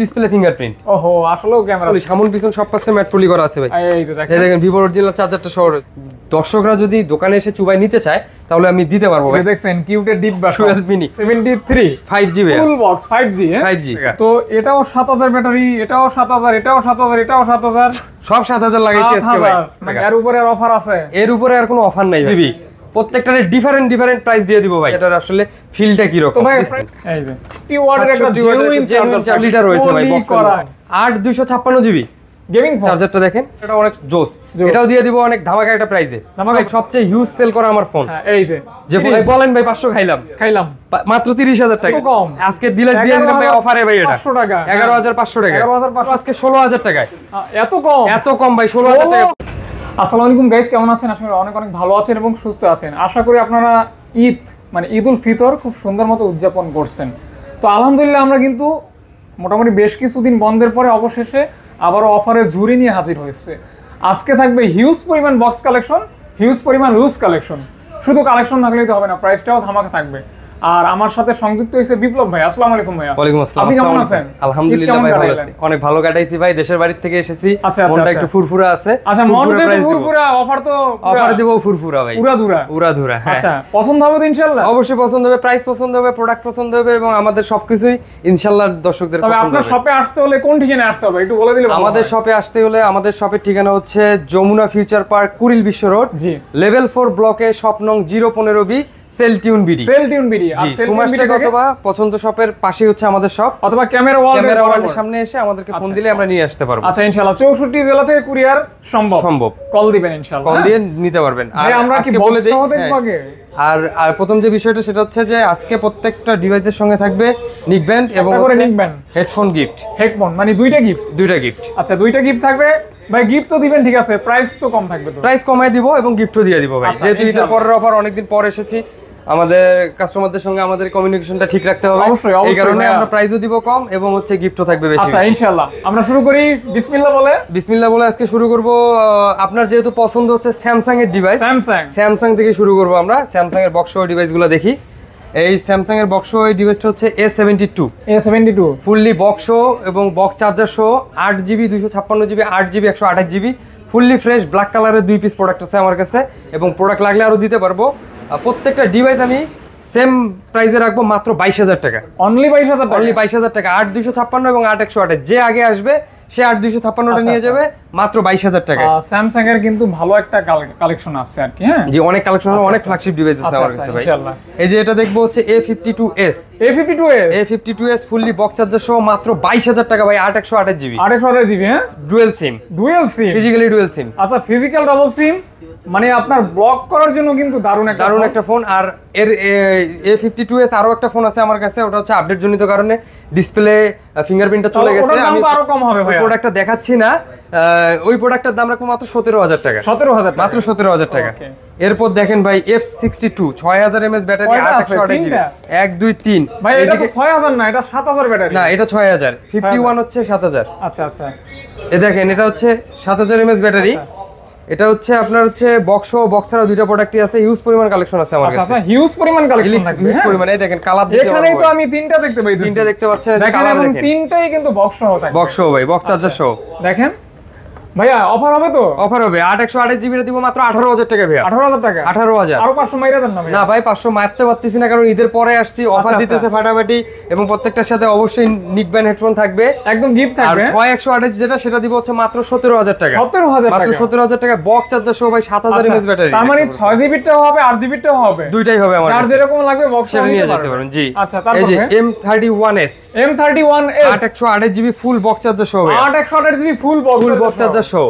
Display fingerprint ওহো আসলেও camera সামন পিছন সব পাশে ম্যাট পলি করা আছে ভাই এই তো দেখেন এই দেখেন ভিভো অরিজিনাল চার্জারটা শহর দর্শকরা যদি দোকানে এসে চুবাই নিতে চায় তাহলে আমি দিতে পারবো ভাই দেখছেন কিউটের ডিপ বা 12 মিনি 73 5G ভাই ফুল বক্স 5G হ্যাঁ 5G তো এটাও 7000 ব্যাটারি এটাও 7000 এটাও 7000 এটাও 7000 সব 7000 লাগাইছি আজকে ভাই মানে এর উপরে আর অফার আছে এর উপরে আর কোনো অফার নাই ভাই প্রত্যেকটারে ডিফারেন্ট ডিফারেন্ট প্রাইস দিয়ে দিব ভাই এটার আসলে ফিলটা কি রকম ভাই এই যে পিওয়ারের একটা জেনুইন চার্জার লিটার রয়েছে ভাই বক্স 8256 জিবি গেমিং চার্জারটা দেখেন এটা অনেক জোস এটাও দিয়ে দিব অনেক ধামাকা একটা প্রাইসে ধামাকা সবচেয়ে হিউজ সেল করা আমার ফোন হ্যাঁ, এই যে যে ফোন বলেন ভাই 500 খাইলাম খাইলাম মাত্র 30000 টাকা কম আজকে দিলে দিয়ে দিলাম ভাই অফারে ভাই এটা 500 টাকা 11500 টাকা 11500 আজকে 16000 টাকায় এত কম এত কম ভাই 16000 টাকা আসসালামু আলাইকুম গাইজ কেমন আছেন আপনারা অনেক অনেক ভালো আছেন এবং সুস্থ আছেন আশা করি আপনারা ঈদ মানে ঈদ উল ফিতর খুব সুন্দর মতো উদযাপন করছেন তো আলহামদুলিল্লাহ আমরা কিন্তু মোটামুটি বেশ কিছুদিন বন্ধের পরে অবশেষে আবারও অফারে ঝুরি নিয়ে হাজির হয়েছে আজকে থাকবে হিউজ পরিমাণ বক্স কালেকশন হিউজ পরিমাণ লুজ কালেকশন শুধু কালেকশন থাকলেই তো হবে না প্রাইসটাও ধামাকা থাকবে আর আমার সাথে সংযুক্ত হয়েছে বিপ্লব ভাই আসসালামু আলাইকুম ভাই ওয়ালাইকুম আসসালাম আপনি কেমন আছেন আলহামদুলিল্লাহ ভাই ভালো আছি অনেক ভালো কাটাইছি ভাই দেশের বাড়ি থেকে এসেছি আচ্ছা, আচ্ছা, মনটা আচ্ছা। একটু ফুরফুরা আছে আচ্ছা মন যে ফুরফুরা অফার তো অফার দেব ফুরফুরা ভাই ধুরা উড়াধুরা ধুরা হ্যাঁ আচ্ছা পছন্দ হবে তো ইনশাআল্লাহ অবশ্যই পছন্দ হবে প্রাইস পছন্দ হবে প্রোডাক্ট পছন্দ হবে এবং আমাদের সবকিছুই ইনশাআল্লাহ দর্শকদের পছন্দ হবে আপনার শপে আসতে হলে কোন ঠিকানায় আসতে হবে একটু বলে দিলে আমাদের শপে আসতে হলে আমাদের শপের ঠিকানা হচ্ছে যমুনা ফিউচার পার্ক কুড়িল বিশ্ব রোড লেভেল ফোর ব্লকে স্বপ্নং জিরো পনেরো বি আর প্রথম যে বিষয়টা সেটা হচ্ছে যে আজকে প্রত্যেকটা ডিভাইসের সঙ্গে থাকবে নিকব্যান্ড এবং হেডফোন গিফট হেডফোন মানে দুইটা গিফট দুইটা গিফট আচ্ছা দুইটা গিফট থাকবে ভাই গিফট তো দিবেন ঠিক আছে প্রাইস তো কম থাকবে প্রাইস কমায় দিব এবং গিফটও দিয়ে দিব ভাই আচ্ছা, যেহেতু ঈদের পরের অফার অনেকদিন পর এসেছি আমাদের কাস্টমারদের সঙ্গে আমাদের কমিউনিকেশনটা ঠিক রাখতে হবে অবশ্যই এই কারণে আমরা প্রাইজও দিব কম এবং হচ্ছে গিফটও থাকবে বেশি আচ্ছা ইনশাআল্লাহ আমরা শুরু করি বিসমিল্লাহ বলে বিসমিল্লাহ বলে আজকে শুরু করব আপনার যেহেতু পছন্দ হচ্ছে স্যামসাং এর ডিভাইস স্যামসাং স্যামসাং থেকে শুরু করব আমরা স্যামসাং এর বক্স ডিভাইসগুলো দেখি এই স্যামসাং এর বক্স এই ডিভাইসটা হচ্ছে A seventy two A seventy two fully box এবং বক্স চার্জার সহ আট জিবি দুশো ছাপ্পান্ন জিবি আট জিবি একশো আঠাশ জিবি ফুললি ফ্রেশ ব্ল্যাক কালারের দুই পিস প্রোডাক্ট আছে আমার কাছে এবং প্রোডাক্ট লাগলে আরও দিতে পারবো প্রত্যেকটা ডিভাইস আমি সেম প্রাইসে রাখবো মাত্র বাইশ হাজার টাকা অনলি বাইশ হাজার অনলি বাইশ হাজার টাকা আট দুশো ছাপ্পান্ন এবং আট একশো আটে যে আগে আসবে সে আট দুশো ছাপ্পান্নটা আচ্ছা, নিয়ে আচ্ছা। যাবে মাত্র বাইশ হাজার টাকা স্যামসাং এর কিন্তু ভালো একটা কালেকশন আছে আর কি হ্যাঁ যে অনেক কালেকশন আচ্ছা, অনেক ফ্ল্যাগশিপ আচ্ছা। ডিভাইস আছে আচ্ছা, আমার কাছে ভাই এই যে এটা দেখবো হচ্ছে A fifty two S A fifty two S A fifty two S fully box charger সহ মাত্র বাইশ হাজার টাকা ভাই আট একশো আঠাশ জিবি আট একশো আঠাশ জিবি হ্যাঁ dual SIM dual SIM physically dual SIM আচ্ছা ফিজিক্যাল ডাবল সিম মানে আপনার ব্লক করার জন্য কিন্তু দারুণ একটা দারুণ একটা ফোন আর এর এ ফিফটি টু এস আরও একটা ফোন আছে আমার কাছে ওটা হচ্ছে আপডেট জনিত কারণে ডিসপ্লে ফিঙ্গারপ্রিন্টটা চলে গেছে আমি আরো কম হবে ভাই প্রোডাক্টটা দেখাচ্ছি না ওই প্রোডাক্টের দাম রাখবো মাত্র সতেরো হাজার টাকা সতেরো হাজার মাত্র সতেরো হাজার টাকা এরপর দেখেন ভাই এফ সিক্সটি টু ছয় হাজার এম এস ব্যাটারি এক দুই তিন ভাই এটা ছয় হাজার না এটা সাত হাজার ব্যাটারি না এটা ছয় হাজার ফিফটি ওয়ান হচ্ছে সাত হাজার আচ্ছা আচ্ছা এ দেখেন এটা হচ্ছে সাত হাজার এম এস ব্যাটারি এটা হচ্ছে আপনার হচ্ছে বক্স ও বক্সার দুইটা প্রোডাক্টই আছে হিউজ পরিমাণ কালেকশন আছে আমার আচ্ছা, কাছে আচ্ছা হিউজ পরিমাণ কালেকশন থাকবে হিউজ হ্যাঁ? পরিমাণ এই দেখেন কালার দিয়ে এখানেই তো আমি তিনটা দেখতে পাই তিনটা দেখতে পাচ্ছেন দেখেন এবং তিনটাই কিন্তু বক্স সহ থাকে বক্স সহ ভাই বক্স আচ্ছা। চার্জার সহ দেখেন ভাইয়া অফার হবে তো অফার হবে আট একশো আঠাশ জিবিটা দিব মাত্র আঠারো হাজার টাকা ভাইয়া আঠারো হাজার টাকা আঠারো হাজার আরো পাঁচশো মাইরা যান না ভাই পাঁচশো মারতে পারতেছি না কারণ ঈদের পরে আসছি অফার আচ্ছা, আচ্ছা। দিতেছে ফাটাফাটি এবং প্রত্যেকটার সাথে অবশ্যই নিক হেডফোন থাকবে একদম গিফট থাকবে ছয় একশো আঠাশ যেটা সেটা দিব হচ্ছে মাত্র সতেরো হাজার টাকা সতেরো হাজার মাত্র সতেরো হাজার টাকা বক্স চার্জার সহ ভাই সাত হাজার এমএস আচ্ছা, ব্যাটারি তার মানে ছয় জিবিটাও হবে আট জিবিটাও হবে দুইটাই হবে আমার চার্জ এরকম লাগবে বক্স নিয়ে যেতে পারেন জি আচ্ছা এই যে M thirty one S M thirty one S আট একশো আঠাশ জিবি ফুল বক চার্জার সহ আট একশো আঠাশ জিবি ফুল বক চার্জার পনেরোশো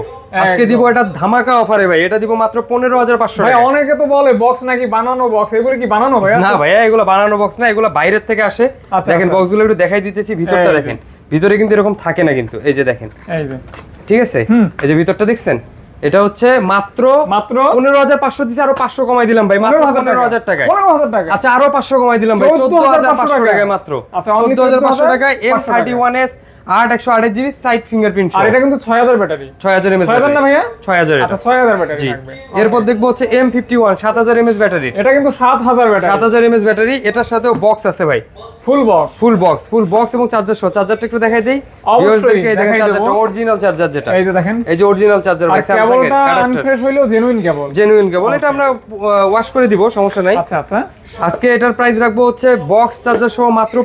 আজকে দিব এটা ধামাকা অফারে ভাই এটা দিব মাত্র পনেরো হাজার পাঁচশো ভাই অনেকে তো বলে বক্স নাকি বানানো বক্স এগুলো কি বানানো ভাই না ভাই এগুলো বানানো বক্স না এগুলো বাইরের থেকে আসে আচ্ছা, দেখেন বক্সগুলো আচ্ছা। একটু দেখাই দিতেছি ভিতরটা দেখেন ভিতরে কিন্তু এরকম থাকে না কিন্তু এই যে দেখেন ঠিক আছে এই যে ভিতরটা দেখছেন এটা হচ্ছে মাত্র মাত্র পনেরো হাজার পাঁচশো দিচ্ছে আরো পাঁচশো কমাই দিলাম ভাই মাত্র পনেরো হাজার টাকা পনেরো হাজার টাকা আচ্ছা আরো পাঁচশো কমাই দিলাম ভাই চোদ্দ হাজার পাঁচশো টাকায় মাত্র আচ্ছা চোদ্দ হাজার পাঁচশো টাকা এম থার্টি ওয়ান এস আট একশো আট ফিঙ্গারপ্রিন্ট ছয় হাজার এমএস আচ্ছা, ব্যাটারি সাত হাজার full box full charger charger যেটা এই যে দেখেন এই যে অরিজিনাল চার্জার জেনুইন এটা আমরা ওয়াশ করে দিব সমস্যা নাই আচ্ছা, আচ্ছা। আজকে এটার প্রাইস রাখবো হচ্ছে বক্স চার্জার সহ মাত্র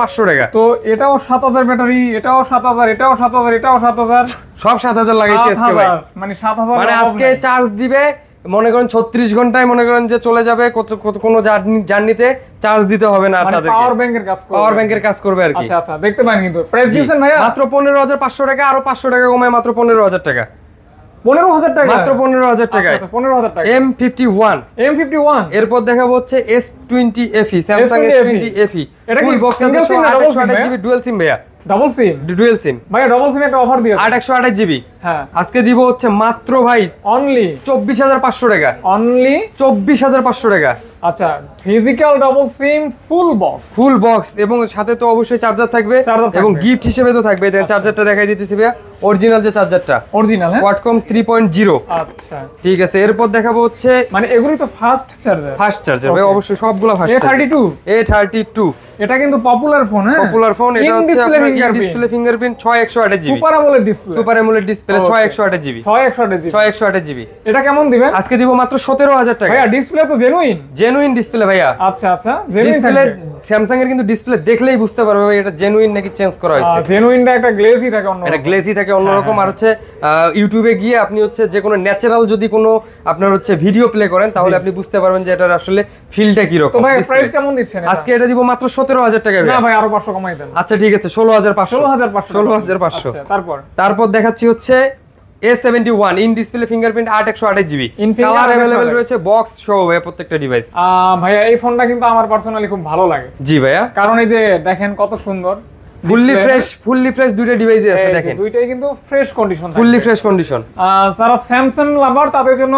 পাঁচশো টাকা তো এটাও হাজার ব্যাটারি এটাও 7000 এটাও 7000 এটাও 7000 সব 7000 লাগাইছি আজকে ভাই মানে 7000 মানে আজকে চার্জ দিবে মনে করেন 36 ঘন্টায় মনে করেন যে চলে যাবে কোনো জার্নিতে চার্জ দিতে হবে না পাওয়ার ব্যাংকের মানে কাজ পাওয়ার ব্যাংকের কাজ করবে আর আচ্ছা আচ্ছা দেখতে পারেন কিন্তু প্রাইস দিবেন ভাই মাত্র 15500 টাকা আরো পাঁচশো টাকা কমায় মাত্র 15000 টাকা পনেরো হাজার টাকা মাত্র পনেরো হাজার আচ্ছা, টাকা আচ্ছা, পনেরো হাজার টাকা M fifty one M fifty one এরপর দেখা হচ্ছে S twenty FE Samsung S twenty FE এটা কি বক্স সিম ডুয়াল সিম ভাইয়া ডবল সিম ডুয়েল সিম ভাই ডবল সিম একটা অফার দিও 8128 জিবি হ্যাঁ আজকে দিব হচ্ছে মাত্র ভাই অনলি 24500 টাকা অনলি 24500 টাকা আচ্ছা physical double SIM full box full box এবং সাথে তো অবশ্যই চার্জার থাকবে এবং গিফট হিসেবে তো থাকবে চার্জারটা আচ্ছা। দেখাই দিতেছি অরিজিনাল যে চার্জারটা অরিজিনাল কোয়াডকম 3.0 আচ্ছা ঠিক আছে এরপর দেখাবো হচ্ছে মানে এগুলি তো ফাস্ট চার্জার ফাস্ট চার্জার ভাই অবশ্যই সবগুলো ফাস্ট A32 A32 এটা কিন্তু পপুলার ফোন হ্যাঁ পপুলার ফোন এটা হচ্ছে আপনার display fingerprint 6128 super AMOLED display super AMOLED display 6128 GB 6128 GB এটা কেমন দিবেন আজকে দিব মাত্র 17000 টাকা ভাই ডিসপ্লে তো জেনুইন জেনুইন ডিসপ্লে ভাইয়া আচ্ছা আচ্ছা জেনুইন ডিসপ্লে স্যামসাং এর কিন্তু ডিসপ্লে দেখলেই বুঝতে পারবে ভাই এটা জেনুইন নাকি চেঞ্জ করা হয়েছে জেনুইনটা একটা গ্লেজি থাকে অন্য এটা গ্লেজি থাকে অন্যরকম হ্যাঁ, হ্যাঁ, আর হচ্ছে ইউটিউবে গিয়ে আপনি হচ্ছে যে কোনো ন্যাচারাল যদি কোনো আপনার হচ্ছে ভিডিও প্লে করেন তাহলে আপনি বুঝতে পারবেন যে এটার আসলে ফিলটা কি রকম ভাই প্রাইস কেমন দিচ্ছেন আজকে এটা দিব মাত্র 17000 টাকা না ভাই আরো 500 কমাই দেন আচ্ছা ঠিক আছে 16500 16500 16500 তারপর তারপর দেখাচ্ছি হচ্ছে A71 প্রত্যেকটা ডিভাইস ভাইয়া এই ফোনটা কিন্তু আমার পার্সোনালি খুব ভালো লাগে জি ভাইয়া কারণ এই যে দেখেন কত সুন্দর ফুললি ফ্রেশ ফুললি ফ্রেশ দুইটা ডিভাইসই আছে দেখেন দুইটাই কিন্তু fresh condition fully fresh condition সারা স্যামসাং লাভার তাদের জন্য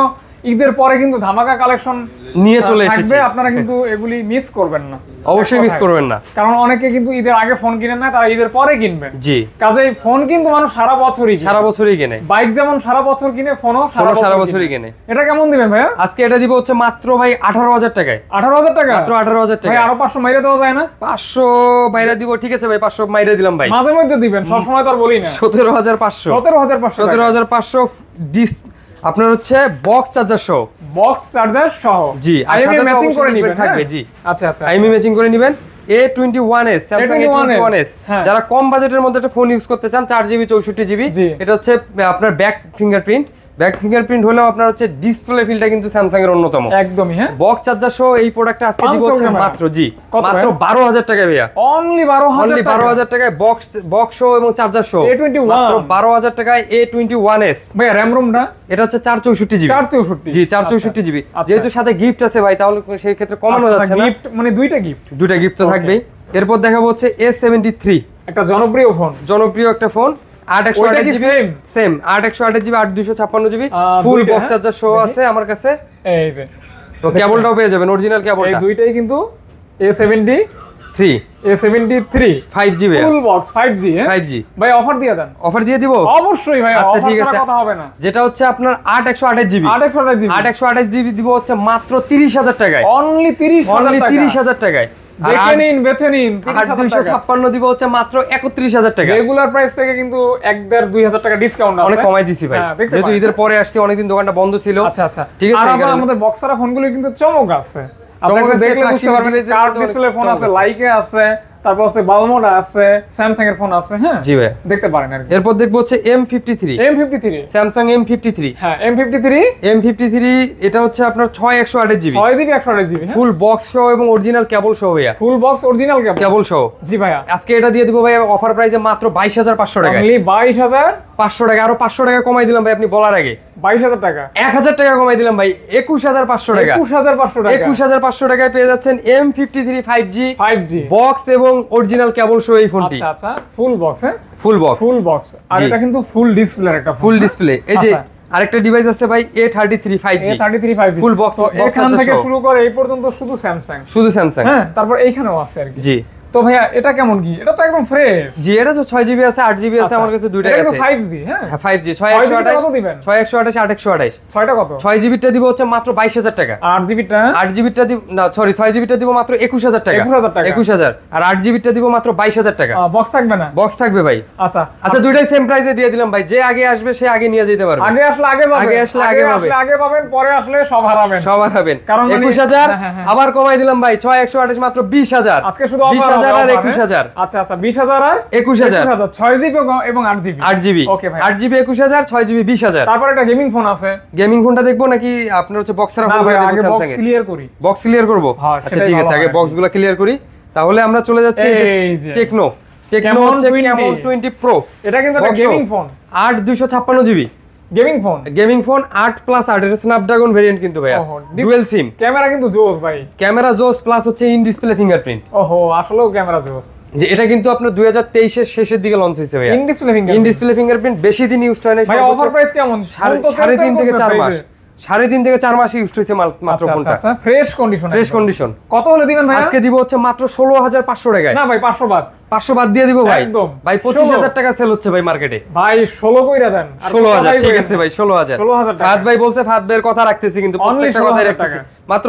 ঈদের পরে কিন্তু ধামাকা কালেকশন নিয়ে চলে এসেছে আপনারা কিন্তু এগুলি মিস করবেন না অবশ্যই মিস করবেন না কারণ অনেকে কিন্তু ঈদের আগে ফোন কিনেন না তারা ঈদের পরে কিনবেন জি কাজেই ফোন কিন্তু মানুষ সারা বছরই সারা বছরই কিনে বাইক যেমন সারা বছর কিনে ফোনও সারা বছরই কিনে এটা কেমন দিবেন ভাই আজকে এটা দিব হচ্ছে মাত্র ভাই 18000 টাকায় 18000 টাকা মাত্র 18000 টাকা ভাই আরো 500 মাইরে দেওয়া যায় না 500 মাইরে দিব ঠিক আছে ভাই 500 মাইরে দিলাম ভাই মাঝে মধ্যে দিবেন সব সময় তো আর বলি না 17500 17500 17500 ডিস আপনার হচ্ছে বক্স চার্জার সহ বক্স চার্জার সহ জি আর ম্যাচিং করে নেবেন থাকবে হ্যাঁ? জি আচ্ছা আচ্ছা আইএমই আচ্ছা। ম্যাচিং করে নেবেন হ্যাঁ। যারা কম বাজেটের মধ্যে একটা ফোন ইউজ করতে চান চার জিবি চৌষট্টি জিবি এটা হচ্ছে আপনার ব্যাক ফিঙ্গারপ্রিন্ট ব্যাক ফিঙ্গারপ্রিন্ট হলেও আপনার হচ্ছে ডিসপ্লে ফিলটা কিন্তু স্যামসাং এর অন্যতম একদমই হ্যাঁ বক্স চার্জার সহ এই প্রোডাক্টটা আজকে দিব হচ্ছে মাত্র জি মাত্র 12000 টাকা ভাইয়া অনলি 12000 অনলি 12000 টাকায় বক্স বক্স সহ এবং চার্জার সহ A21 মাত্র 12000 টাকায় A21s ভাইয়া RAM ROM না এটা হচ্ছে 464 জিবি 464 জি 464 জিবি আচ্ছা, আচ্ছা। যেহেতু সাথে গিফট আছে ভাই তাহলে সেই ক্ষেত্রে কম আচ্ছা, হয়ে যাচ্ছে না গিফট মানে দুইটা গিফট দুইটা গিফট তো থাকবেই এরপর দেখাবো হচ্ছে A73 একটা জনপ্রিয় ফোন জনপ্রিয় একটা ফোন আট একশো আট সেম আট একশো আট আট ছাপ্পান্ন জিবি ফুল শো আছে আমার কাছে কেবলটাও পেয়ে এই দুইটাই কিন্তু five five G five G ভাই অফার দিয়ে অফার দিয়ে দিব অবশ্যই ভাই আচ্ছা, ঠিক আছে যেটা হচ্ছে আপনার আট একশো আঠাশ জিবি আট একশো আঠাশ জিবি আট একশো জিবি দিব হচ্ছে মাত্র তিরিশ হাজার টাকায় অনলি তিরিশ তিরিশ হাজার টাকায় একত্রিশ হাজার টাকা রেগুলার প্রাইস থেকে কিন্তু এক দেড় দুই হাজার টাকা অনেক কমাই হ্যাঁ, ঈদের পরে আসছি দোকানটা বন্ধ ছিল আচ্ছা আচ্ছা ঠিক আছে আমাদের বক্সারা গুলো কিন্তু চমক আছে ফোন আছে লাইকে আছে তারপর আছে বালমোডা আছে স্যামসাং এর ফোন আছে হ্যাঁ জি ভাই দেখতে পারেন আর এরপর দেখবো হচ্ছে M53 M53 স্যামসাং M53 হ্যাঁ M53 M53 এটা হচ্ছে আপনার 6 128 জিবি 6 ফুল বক্স সহ এবং অরিজিনাল কেবল সহ ভাইয়া ফুল বক্স অরিজিনাল কেবল কেবল সহ জি ভাইয়া আজকে এটা দিয়ে দিব ভাই অফার প্রাইসে মাত্র 22500 টাকা অনলি 22500 টাকা আরো 500 টাকা কমাই দিলাম ভাই আপনি বলার আগে 22000 টাকা 1000 টাকা কমাই দিলাম ভাই 21500 টাকা 21500 টাকা 21500 টাকায় পেয়ে যাচ্ছেন M53 5G 5G বক্স এবং অরিজিনাল কেবল শো এই ফোনটি আচ্ছা আচ্ছা ফুল বক্স হ্যাঁ ফুল বক্স ফুল বক্স আর এটা কিন্তু ফুল ডিসপ্লে একটা ফুল ডিসপ্লে হ্যাঁ? এই যে আচ্ছা। আরেকটা ডিভাইস আছে ভাই A thirty three five thirty three five full box এখান থেকে শুরু করে এই পর্যন্ত শুধু স্যামসাং শুধু স্যামসাং হ্যাঁ তারপর এইখানেও আছে আর কি জি তো ভাইয়া এটা কেমন কি এটা তো একদম ফ্রেশ জি এটা তো 6 জিবি আছে 8 জিবি আছে আচ্ছা। আমার কাছে দুইটা আছে এটা 5G হ্যাঁ 5G হ্যাঁ, 6128 কত দিবেন 6128 8128 ছয়টা কত 6 জিবিটা দিব হচ্ছে মাত্র 22000 টাকা 8 জিবিটা 8 জিবিটা দিব না সরি 6 জিবিটা দিব মাত্র 21000 টাকা 21000 টাকা 21000 আর 8 জিবিটা দিব মাত্র 22000 টাকা বক্স থাকবে না বক্স থাকবে ভাই আচ্ছা আচ্ছা দুইটাই সেম প্রাইসে দিয়ে দিলাম ভাই যে আগে আসবে সে আগে নিয়ে যেতে পারবে আগে আসলে আগে পাবে আগে আসলে আগে পাবে আগে পাবেন পরে আসলে সব হারাবেন সব হারাবেন কারণ 21000 মানে- হ্যাঁ, হ্যাঁ, আবার কমাই দিলাম ভাই 6128 মাত্র 20000 আজকে শুধু অফার ফোন আচ্ছা, আচ্ছা, আছে গেমিং ফোনটা দেখবো নাকি আপনার হচ্ছে বক্সের ক্লিয়ার করি বক্স ক্লিয়ার করবো হ্যাঁ, আচ্ছা, ঠিক আছে ক্লিয়ার করি তাহলে আমরা চলে যাচ্ছি টেকনো টেকনো টোয়েন্টি প্রো এটা কিন্তু একটা গেমিং ফোন আট দুইশো ছাপ্পান্ন GB gaming phone gaming phone 8 plus 8 এর স্ন্যাপড্রাগন ভেরিয়েন্ট কিন্তু ভাই ডুয়াল সিম ক্যামেরা কিন্তু জোস ভাই ক্যামেরা জোস প্লাস হচ্ছে ইন ডিসপ্লে ফিঙ্গারপ্রিন্ট ওহো আসলেও ক্যামেরা জোস যে এটা কিন্তু আপনার 2023 এর শেষের দিকে লঞ্চ হইছে ভাই in display fingerprint in display fingerprint বেশি দিন ইউজ হয় না ভাই অফার প্রাইস কেমন 3.5 থেকে 4 মাস সাড়ে তিন থেকে চার মাসে ইউজ হয়েছে আচ্ছা, মাত্র ফোনটা ফ্রেশ কন্ডিশন ফ্রেশ কন্ডিশন কত হলে দিবেন ভাই আজকে দিব হচ্ছে মাত্র ষোলো হাজার পাঁচশো টাকায় না ভাই পাঁচশো বাদ বাদ দিয়ে দিব ভাই একদম ভাই টাকা সেল হচ্ছে ভাই মার্কেটে ভাই কইরা দেন ঠিক আছে ভাই ভাই বলছে ভাইয়ের কথা রাখতেছি কিন্তু প্রত্যেকটা কথাই রাখতেছি মাত্র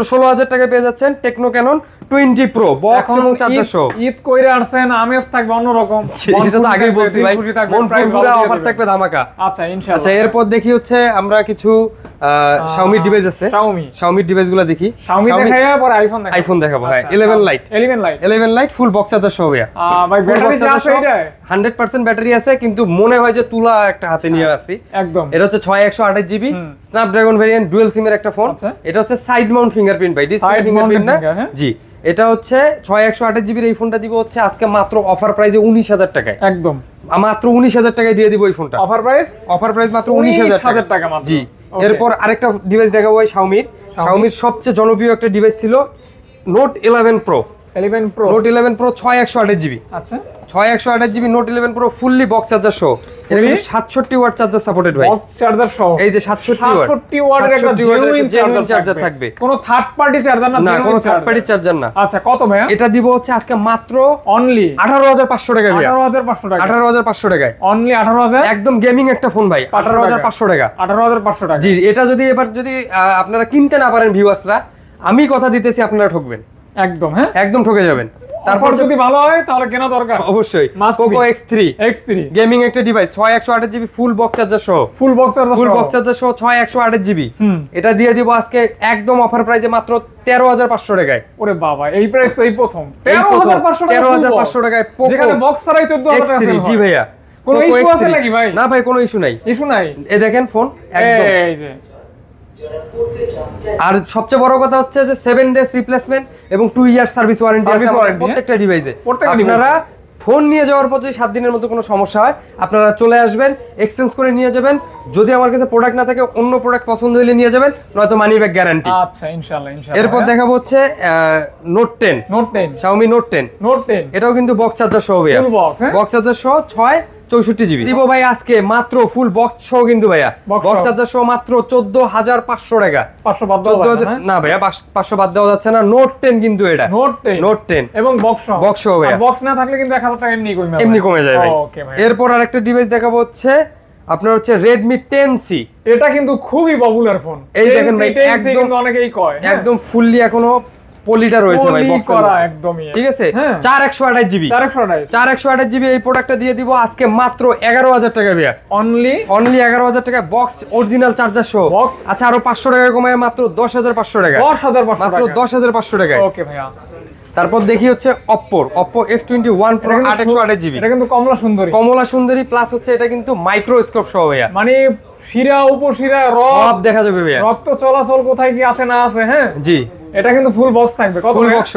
পেয়ে যাচ্ছেন টেকনো ক্যানন প্রো বক্স এবং ঈদ কইরা আমেজ থাকবে অন্যরকম এটা তো আগেই বলছি ভাই অফার থাকবে ধামাকা আচ্ছা ইনশাআল্লাহ আচ্ছা এরপর দেখি হচ্ছে আমরা কিছু শাওমি ডিভাইস আছে শাওমি শাওমি ডিভাইস গুলো দেখি শাওমি পরে দেখাবো দেখাবো হ্যাঁ 11 লাইট 11 11 ফুল বক্স চার্জার আচ্ছা। হ্যাঁ। এই ফোনটা দিব হচ্ছে আজকে মাত্র অফার উনিশ হাজার টাকায় একদম মাত্র উনিশ হাজার টাকায় দিয়ে এই ফোনটা অফার প্রাইস অফার প্রাইস মাত্র উনিশ হাজার টাকা জি এরপর আরেকটা ডিভাইস দেখাবো সবচেয়ে জনপ্রিয় একটা ডিভাইস ছিল note eleven pro 11 pro note 11 pro 6128 আচ্ছা GB note 11 pro fully box charger সহ এটা 67 ওয়াট চার্জার সাপোর্টেড ভাই বক্স চার্জার সহ এই যে 67 ওয়াট 67 একটা চার্জার থাকবে থার্ড পার্টি চার্জার না থার্ড পার্টি চার্জার না আচ্ছা কত ভাই এটা দিব হচ্ছে আজকে মাত্র অনলি 18500 টাকা ভাই 18500 টাকা 18500 টাকায় অনলি 18000 একদম গেমিং একটা ফোন ভাই 18500 টাকা 18500 টাকা জি এটা যদি এবার যদি আপনারা কিনতে না পারেন ভিউয়ার্সরা আমি কথা দিতেছি আপনারা ঠকবেন একদম হ্যাঁ একদম ঠকে যাবেন তারপর যদি ভালো হয় তাহলে কেনা দরকার অবশ্যই X3 X3 গেমিং একটা device 6128 GB full box charger সহ full box charger full box charger সহ 6128 জিবি এটা দিয়ে দিব আজকে একদম অফার প্রাইসে মাত্র 13500 টাকায় ওরে বাবা এই প্রাইস তো এই প্রথম 13500 টাকা 13500 টাকায় যেখানে বক্স ছাড়াই 14000 টাকা জি ভাইয়া কোনো ইস্যু আছে নাকি ভাই না ভাই কোনো ইস্যু নাই ইস্যু নাই এ দেখেন ফোন একদম এই যে আর সবচেয়ে বড় কথা হচ্ছে যে 7 ডেজ রিপ্লেসমেন্ট এবং 2 ইয়ার সার্ভিস ওয়ারেন্টি আছে হ্যাঁ। প্রত্যেকটা ডিভাইসে আপনারা ফোন নিয়ে যাওয়ার পর যদি সাত দিনের মধ্যে কোনো সমস্যা হয় আপনারা চলে আসবেন এক্সচেঞ্জ করে নিয়ে যাবেন যদি আমার কাছে প্রোডাক্ট না থাকে অন্য প্রোডাক্ট পছন্দ হলে নিয়ে যাবেন নয়তো মানি ব্যাক গ্যারান্টি আচ্ছা ইনশাআল্লাহ ইনশাআল্লাহ এরপর দেখাবো হচ্ছে note 10 note 10 Xiaomi note 10 note 10 এটাও কিন্তু বক্স চার্জার সহ বক্স হ্যাঁ। চার্জার সহ 6 চৌষট্টি জিবি দিব ভাই আজকে মাত্র ফুল বক্স সহ কিন্তু ভাইয়া বক্স চার্জার সহ মাত্র চোদ্দ হাজার পাঁচশো টাকা পাঁচশো না ভাইয়া পাঁচশো বাদ দেওয়া যাচ্ছে না নোট টেন কিন্তু এটা নোট টেন এবং বক্স বক্স সহ ভাইয়া বক্স না থাকলে কিন্তু এক হাজার টাকা এমনি কমে এমনি কমে যায় ভাই এরপর একটা ডিভাইস দেখাবো হচ্ছে আপনার হচ্ছে রেডমি টেন সি এটা কিন্তু খুবই পপুলার ফোন এই দেখেন ভাই একদম অনেকেই কয় হ্যাঁ। একদম ফুললি এখনো তারপর দেখি হচ্ছে অপ্পোর Oppo F twenty one pro আটশো আট জিবি কিন্তু কমলা সুন্দরী কমলা সুন্দরী প্লাস হচ্ছে এটা কিন্তু মাইক্রোস্কোপ সহ মানে ফিরা উপর ফিরা রব দেখা যাবে ভাইয়া রক্ত চলাচল কোথায় কি আছে না আছে হ্যাঁ জি এটা কিন্তু ফুল বক্স থাকবে কত ফুল বক্স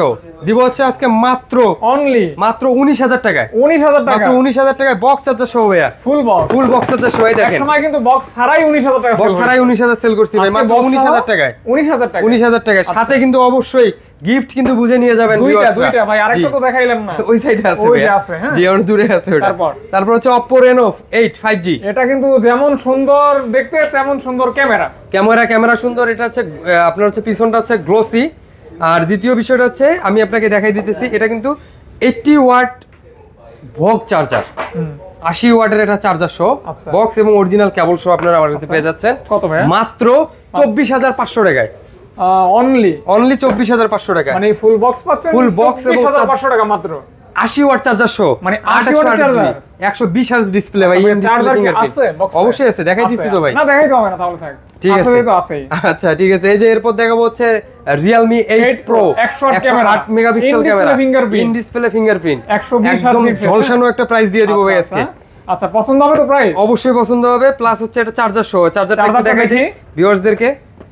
দিব হচ্ছে আজকে মাত্র অনলি মাত্র 19000 টাকায় 19000 টাকা মাত্র 19000 টাকায় বক্স চার্জার সহ ভাইয়া full box full box charger সহ দেখেন সময় কিন্তু বক্স ছাড়াই 19000 টাকা বক্স ছাড়াই 19000 সেল করছি ভাই মাত্র 19000 টাকায় 19000 টাকা 19000 টাকা সাথে কিন্তু অবশ্যই গিফট কিন্তু বুঝে নিয়ে যাবেন দুইটা দুইটা ভাই আরেকটা তো দেখাইলাম না ওই সাইডে আছে ওই আছে হ্যাঁ জি অন দূরে আছে ওটা তারপর তারপর হচ্ছে Oppo Reno 8 5G এটা কিন্তু যেমন সুন্দর দেখতে তেমন সুন্দর ক্যামেরা ক্যামেরা ক্যামেরা সুন্দর এটা হচ্ছে আপনার হচ্ছে পিছনটা হচ্ছে গ্লসি আর দ্বিতীয় বিষয়টা হচ্ছে আমি আপনাকে দেখাই দিতেছি এটা কিন্তু 80 ওয়াট ভোগ চার্জার আশি ওয়াটের একটা চার্জার সহ বক্স এবং অরিজিনাল কেবল সহ আপনারা আমার কাছে আচ্ছা। পেয়ে যাচ্ছেন কত ভাই মাত্র চব্বিশ হাজার পাঁচশো টাকায় অনলি অনলি চব্বিশ হাজার পাঁচশো টাকা মানে ফুল বক্স পাচ্ছেন ফুল বক্স এবং পাঁচশো টাকা মাত্র আশি ওয়াট চার্জার শো মানে আট ওয়াট একশো বিশ হার্জ আচ্ছা, ডিসপ্লে ভাই অবশ্যই আছে দেখাই দিচ্ছি তো ভাই না দেখাই তো হবে না তাহলে থাক ঠিক আছে আচ্ছা ঠিক আছে এই যে এরপর দেখাবো হচ্ছে Realme eight pro 108 megapixel camera in display fingerprint একশো একদম ঝলসানো একটা প্রাইস দিয়ে দিব আচ্ছা, ভাই আচ্ছা। আজকে আচ্ছা পছন্দ হবে তো প্রাইস অবশ্যই পছন্দ হবে প্লাস হচ্ছে এটা চার্জার শো চার্জারটা দেখাই দিই ভিউয়ার্সদেরকে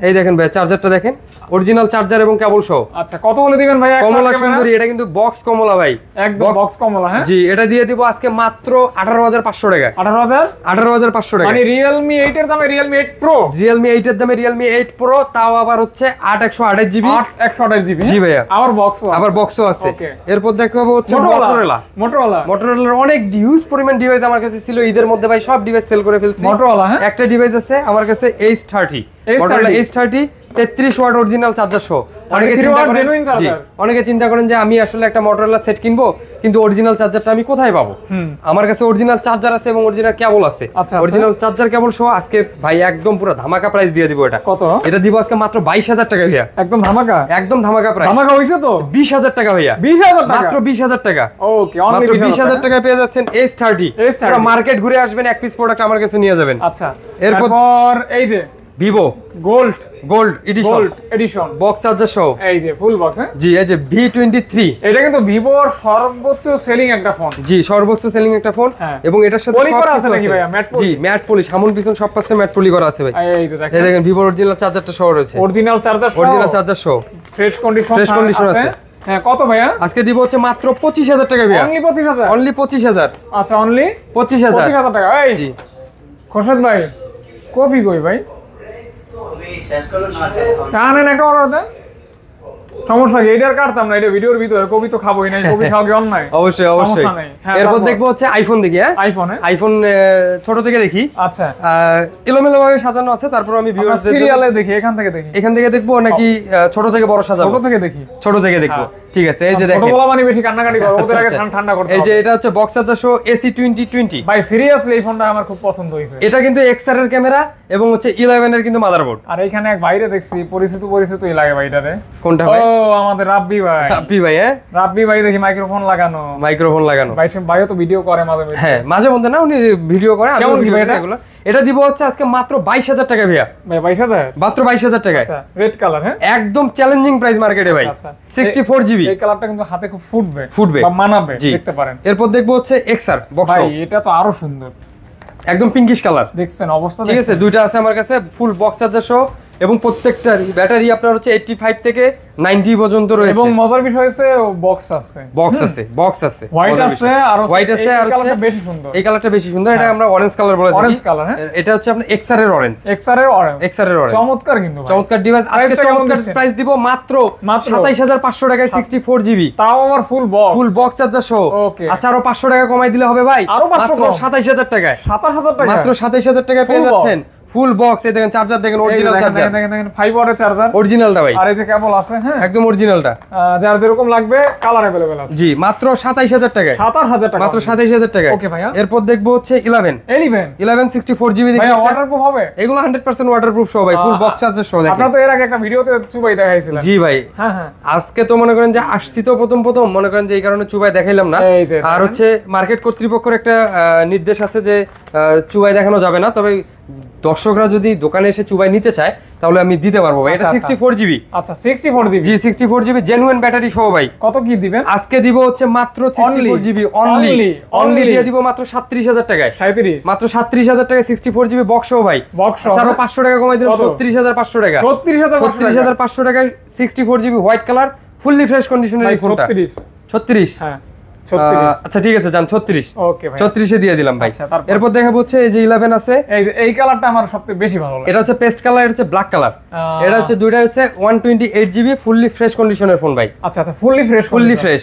এই দেখেন ভাই চার্জারটা দেখেন অরিজিনাল চার্জার এবং কেবল সহ আচ্ছা কত বলে দিবেন ভাই কমলা সুন্দরী এটা কিন্তু বক্স কমলা ভাই একদম বক্স কমলা হ্যাঁ জি এটা দিয়ে দিব আজকে মাত্র 18500 টাকা 18000 18500 টাকা মানে Realme 8 এর দামে Realme 8 Pro Realme 8 এর দামে Realme 8 Pro তাও আবার হচ্ছে 8128 GB 8128 GB হ্যাঁ? জি ভাই আবার বক্স আবার বক্সও আছে এরপর দেখাবো হচ্ছে Motorola Motorola Motorola অনেক হিউজ পরিমাণ ডিভাইস আমার কাছে ছিল ঈদের মধ্যে ভাই সব ডিভাইস সেল করে ফেলছি Motorola হ্যাঁ একটা ডিভাইস আছে আমার কাছে H30 তেত্রিশ ওয়াট অরিজিনাল চার্জার অনেকে চিন্তা করেন যে আমি আসলে একটা মোটরলা সেট কিনবো কিন্তু অরিজিনাল আমি কোথায় পাবো আমার কাছে চার্জার আছে আচ্ছা, আচ্ছা। ভাই একদম ধামাকা প্রাইস দিয়ে এটা কত এটা মাত্র বাইশ হাজার টাকা ভাইয়া একদম ধামাকা একদম ধামাকা ধামাকা হয়েছে তো বিশ হাজার টাকা ভাইয়া বিশ হাজার মাত্র বিশ হাজার টাকা বিশ হাজার টাকা পেয়ে যাচ্ছেন মার্কেট ঘুরে আসবেন এক পিস প্রোডাক্ট আমার কাছে নিয়ে যাবেন আচ্ছা এরপর এই যে Vivo gold gold edition gold edition box charger সহ এই যে ফুল বক্স হ্যাঁ জি এই যে ভি টোয়েন্টি থ্রি এটা কিন্তু ভিভোর সর্বোচ্চ সেলিং একটা ফোন জি সর্বোচ্চ সেলিং একটা ফোন হ্যাঁ। এবং এটার সাথে পলি করা আছে নাকি ভাই ম্যাট জি ম্যাট পলি সামন পিছন সব পাশে ম্যাট পলি করা আছে ভাই এই যে দেখেন এই দেখেন ভিভোর অরিজিনাল চার্জারটা সহ রয়েছে অরিজিনাল চার্জার সহ অরিজিনাল চার্জার সহ ফ্রেশ কন্ডিশন ফ্রেশ কন্ডিশন আছে হ্যাঁ কত ভাইয়া আজকে দিব হচ্ছে মাত্র পঁচিশ হাজার টাকা ভাইয়া অনলি পঁচিশ হাজার অনলি পঁচিশ হাজার আচ্ছা অনলি পঁচিশ হাজার পঁচিশ হাজার টাকা এই জি খোরশেদ ভাই কপি কই ভাই না হ্যাঁ, অবশ্যই অবশ্যই হ্যাঁ, এরপর দেখবো হচ্ছে আইফোন দেখি আইফোন হ্যাঁ? ছোট থেকে দেখি আচ্ছা। এলোমেলো ভাবে সাজানো আছে তারপর আমি সিরিয়ালে দেখি এখান থেকে দেখি এখান থেকে দেখবো নাকি ছোট থেকে বড় সাজানো থেকে দেখি ছোট থেকে দেখবো ঠিক আছে এই যে আচ্ছা, দেখেন ছোটবেলা মানে বেশি কান্নাকাটি করব ওদের আগে আচ্ছা, ঠান্ডা করতে এই যে এটা হচ্ছে বক্সার শো এসি 2020 ভাই সিরিয়াসলি এই ফোনটা আমার খুব পছন্দ হয়েছে এটা কিন্তু এক্সআর এর ক্যামেরা এবং হচ্ছে 11 এর কিন্তু মাদারবোর্ড আর এখানে এক বাইরে দেখছি পরিচিত পরিচিতই লাগে ভাইটারে কোনটা ভাই ও আমাদের রাব্বি ভাই রাব্বি ভাই হ্যাঁ রাব্বি ভাই দেখি মাইক্রোফোন লাগানো মাইক্রোফোন লাগানো ভাই ভাইও তো ভিডিও করে মাঝে মাঝে হ্যাঁ মাঝে মধ্যে না উনি ভিডিও করে আমি ভিডিও এগুলো এটা দিব হচ্ছে আজকে মাত্র বাইশ হাজার টাকা ভাইয়া ভাই বাইশ হাজার মাত্র বাইশ হাজার টাকা রেড কালার হ্যাঁ একদম চ্যালেঞ্জিং প্রাইস মার্কেটে ভাই সিক্সটি ফোর জিবি এই কালারটা কিন্তু হাতে খুব ফুটবে ফুটবে বা মানাবে দেখতে পারেন এরপর দেখবো হচ্ছে এক্সআর বক্স এটা তো আরো সুন্দর একদম পিঙ্কিশ কালার দেখছেন অবস্থা ঠিক আছে দুইটা আছে আমার কাছে ফুল বক্স চার্জার সহ এবং প্রত্যেকটার ব্যাটারি আপনার হচ্ছে 85 থেকে 90 পর্যন্ত রয়েছে এবং মজার বিষয় হচ্ছে বক্স আছে বক্স আছে বক্স আছে হোয়াইট আছে আর হোয়াইট আছে আর কালারটা বেশি সুন্দর এই কালারটা বেশি সুন্দর এটা হ্যাঁ। আমরা অরেঞ্জ কালার বলে দিই অরেঞ্জ কালার হ্যাঁ এটা হচ্ছে আপনার এক্সআর এর অরেঞ্জ এক্সআর এর অরেঞ্জ এক্সআর এর অরেঞ্জ চমৎকার কিন্তু চমৎকার ডিভাইস আজকে চমৎকার প্রাইস দিব মাত্র 27500 টাকায় 64 জিবি তাও আমার full box full box charger সহ আচ্ছা আরো 500 টাকা কমাই দিলে হবে ভাই আরো 500 27000 টাকায় 27000 টাকা মাত্র 27000 টাকায় পেয়ে যাচ্ছেন ফুল বক্স এই দেখেন চার্জার দেখেন অরিজিনাল চার্জার দেখেন দেখেন 5 ওয়াটের চার্জার অরিজিনালটা ভাই আর এই যে কেবল আছে হ্যাঁ একদম অরিজিনালটা যার যেরকম লাগবে কালার अवेलेबल আছে জি মাত্র 27000 টাকায় 27000 টাকা মাত্র 27000 টাকায় ওকে ভাইয়া এরপর দেখব হচ্ছে 11 11 11 দেখেন ভাই ওয়াটারপ্রুফ হবে এগুলো 100% ওয়াটারপ্রুফ সব ভাই ফুল বক্স চার্জার সব দেখেন আপনারা তো এর আগে একটা ভিডিওতে চুবাই দেখাইছিলেন জি ভাই হ্যাঁ হ্যাঁ আজকে তো মনে করেন যে আসছি তো প্রথম প্রথম মনে করেন যে এই কারণে চুবাই দেখাইলাম না আর হচ্ছে মার্কেট কর্তৃপক্ষের একটা নির্দেশ আছে যে চুবাই দেখানো যাবে না তবে দর্শকরা যদি দোকানে এসে চুবাই নিতে চায় তাহলে আমি দিতে পারবো ভাই এটা 64 জিবি আচ্ছা 64 আচ্ছা। জিবি আচ্ছা, জি 64 জিবি জেনুইন ব্যাটারি সহ ভাই কত কি দিবেন আজকে দিব হচ্ছে মাত্র 64 জিবি অনলি অনলি দিয়ে দিব মাত্র 37000 টাকায় 37 মাত্র 37000 টাকায় 64 জিবি বক্স সহ ভাই বক্স সহ আচ্ছা, আরো 500 টাকা কমাই দিলাম 36500 টাকা 36500 টাকায় 64 GB white colour fully fresh কন্ডিশনের ফোনটা 36 36 হ্যাঁ আচ্ছা ঠিক আছে যান 36 ওকে ভাই 36 এ দিয়ে দিলাম ভাই আচ্ছা, এরপর দেখাবো হচ্ছে এই যে 11 আছে এই যে এই কালারটা আমার সবচেয়ে বেশি ভালো লাগে এটা হচ্ছে পেস্ট কালার এটা হচ্ছে ব্ল্যাক কালার এটা হচ্ছে দুইটা হচ্ছে 128 জিবি ফুললি ফ্রেশ কন্ডিশনের ফোন ভাই আচ্ছা আচ্ছা ফুললি ফ্রেশ ফুললি ফ্রেশ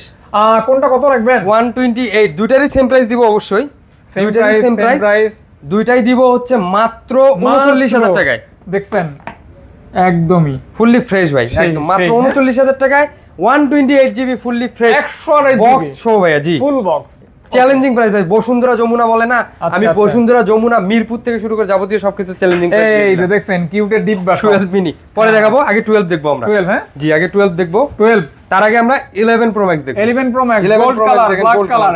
কোনটা কত রাখবেন 128 দুইটারই সেম প্রাইস দিব অবশ্যই সেম প্রাইস সেম প্রাইস দুইটাই দিব হচ্ছে মাত্র 39000 টাকায় দেখছেন একদমই ফুললি ফ্রেশ ভাই একদম মাত্র 39000 টাকায় 128 জিবি ফুললি ফ্রেশ 128 বক্স শো চ্যালেঞ্জিং প্রাইস ভাই বসুন্ধরা যমুনা বলে না আচ্ছা, আমি আচ্ছা। বসুন্ধরা যমুনা মিরপুর থেকে শুরু করে যাবতীয় সবকিছু চ্যালেঞ্জিং এই যে দেখছেন কিউটের ডিপ বা 12 মিনি পরে দেখাবো আগে 12 দেখবো আমরা 12 হ্যাঁ জি আগে 12 দেখবো 12 তার আগে আমরা 11 pro max 11 pro max gold colour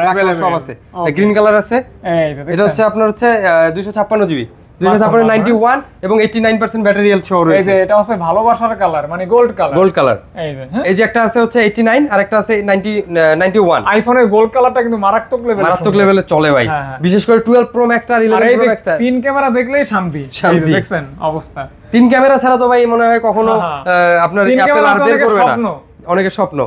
black colour সব আছে গ্রিন কালার আছে এই এটা হচ্ছে আপনার হচ্ছে 256 জিবি 2091 এবং আইফোনের গোল্ড কালারটা কিন্তু মারাত্মক লেভেলে মারাত্মক লেভেলে চলে ভাই হ্যাঁ, হ্যাঁ। বিশেষ করে 12 প্রো তিন ক্যামেরা দেখলেই অবস্থা তিন ক্যামেরা ছাড়া তো ভাই মনে হয় কখনো হ্যাঁ, আপনার করবে না অনেকের স্বপ্ন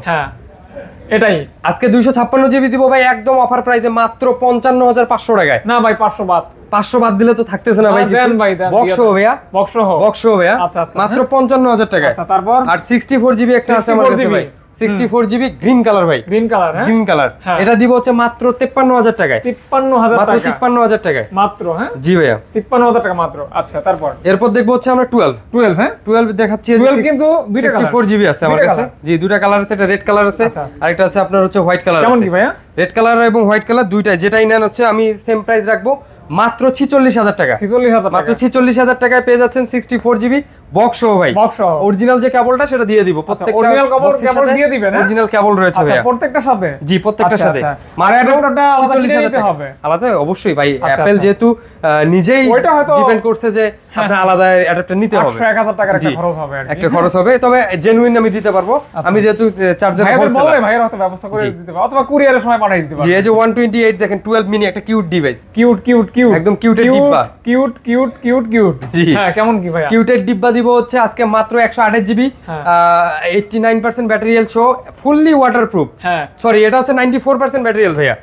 এটাই আজকে দুইশো ছাপ্পান্ন জিবি দিব ভাই একদম অফার প্রাইসে মাত্র পঞ্চান্ন হাজার পাঁচশো টাকায় না ভাই পাঁচশো বাদ পাঁচশো বাদ দিলে তো থাকতেছে না ভাই দেন ভাই বক্স হবে আচ্ছা, আচ্ছা। মাত্র পঞ্চান্ন হাজার টাকা আচ্ছা, তারপর আর সিক্সটি ফোর জিবি একটা আছে আমার ভাই হ্যাঁ? হ্যাঁ। হ্যাঁ? আচ্ছা, এরপর হচ্ছে আমরা হ্যাঁ দেখাচ্ছি কিন্তু জিবি আছে দুইটা কালার রেড কালার আছে আপনার হচ্ছে হোয়াইট কালার ভাইয়া রেড কালার এবং হোয়াইট কালার দুইটাই যেটাই নেন হচ্ছে আমি সেম প্রাইস রাখবো মাত্র ছিচল্লিশ হাজার টাকা ছিচল্লিশ হাজার মাত্র ছিচল্লিশ হাজার টাকায় পেয়ে যাচ্ছেন সিক্সটি ফোর জিবি বক্স ভাই বক্স অরিজিনাল যে কেবলটা সেটা দিয়ে দিব আচ্ছা, প্রত্যেকটা অরিজিনাল হ্যাঁ? কেবল রয়েছে আচ্ছা, ভাই প্রত্যেকটার সাথে জি প্রত্যেকটা আচ্ছা, সাথে হবে অবশ্যই ভাই অ্যাপল যেহেতু নিজেই ডিপেন্ড করছে যে কিউটের আচ্ছা। ডিব্বা কিউট কিউট কিউট কিউট জি হ্যাঁ কেমন কি ভাই কিউটের ডিব্বা দিব আজকে মাত্র 128 জিবি 89% ব্যাটারি শো ফুল্লি ওয়াটারপ্রুফ হ্যাঁ সরি হ্যাঁ। এটা হচ্ছে 94% ব্যাটারি হেলথ ভাইয়া